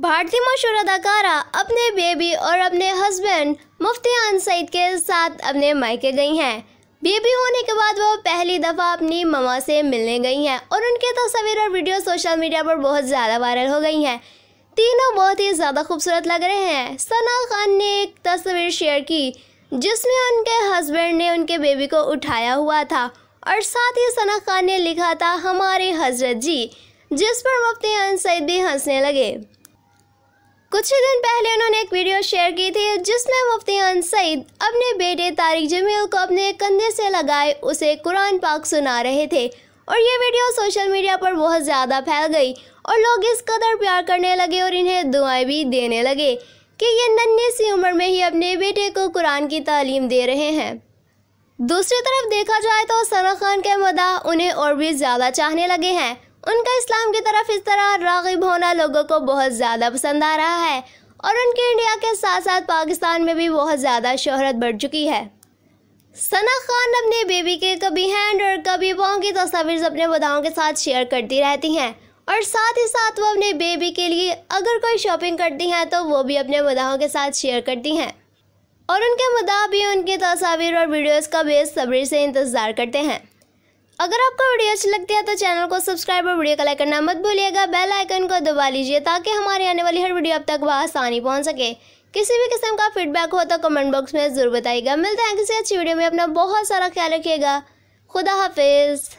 भारतीय मशहूर अदाकारा अपने बेबी और अपने हस्बैंड अन सईद के साथ अपने मायके गई हैं बेबी होने के बाद वो पहली दफ़ा अपनी ममा से मिलने गई हैं और उनके तस्वीर और वीडियो सोशल मीडिया पर बहुत ज़्यादा वायरल हो गई हैं तीनों बहुत ही ज़्यादा खूबसूरत लग रहे हैं सना खान ने एक तस्वीर शेयर की जिसमें उनके हस्बैंड ने उनके बेबी को उठाया हुआ था और साथ ही सना खान ने लिखा था हमारे हजरत जी जिस पर मुफ्ती अन सईद भी हंसने लगे कुछ ही दिन पहले उन्होंने एक वीडियो शेयर की थी जिसमें मुफ्ती अन सईद अपने बेटे तारिक जमील को अपने कंधे से लगाए उसे कुरान पाक सुना रहे थे और ये वीडियो सोशल मीडिया पर बहुत ज़्यादा फैल गई और लोग इस कदर प्यार करने लगे और इन्हें दुआएं भी देने लगे कि ये नन्ही सी उम्र में ही अपने बेटे को कुरान की तालीम दे रहे हैं दूसरी तरफ देखा जाए तो सना खान के मदा उन्हें और भी ज़्यादा चाहने लगे हैं उनका इस्लाम की तरफ इस तरह रागिब होना लोगों को बहुत ज़्यादा पसंद आ रहा है और उनके इंडिया के साथ साथ पाकिस्तान में भी बहुत ज़्यादा शोहरत बढ़ चुकी है सना खान अपने बेबी के कभी हैंड और कभी पाँव की तस्वीर अपने बदाओं के साथ शेयर करती रहती हैं और साथ ही साथ वो अपने बेबी के लिए अगर कोई शॉपिंग करती हैं तो वो भी अपने मुदाओं के साथ शेयर करती हैं और उनके मुदा भी उनकी तस्वीर और वीडियोस का बेसब्री से इंतज़ार करते हैं अगर आपको वीडियो अच्छी लगती है तो चैनल को सब्सक्राइब और वीडियो का लाइक करना मत भूलिएगा बेल आइकन को दबा लीजिए ताकि हमारी आने वाली हर वीडियो आप तक आसानी पहुंच सके किसी भी किस्म का फीडबैक हो तो कमेंट बॉक्स में ज़रूर बताइएगा मिलते हैं किसी अच्छी वीडियो में अपना बहुत सारा ख्याल रखिएगा खुदा हाफिज़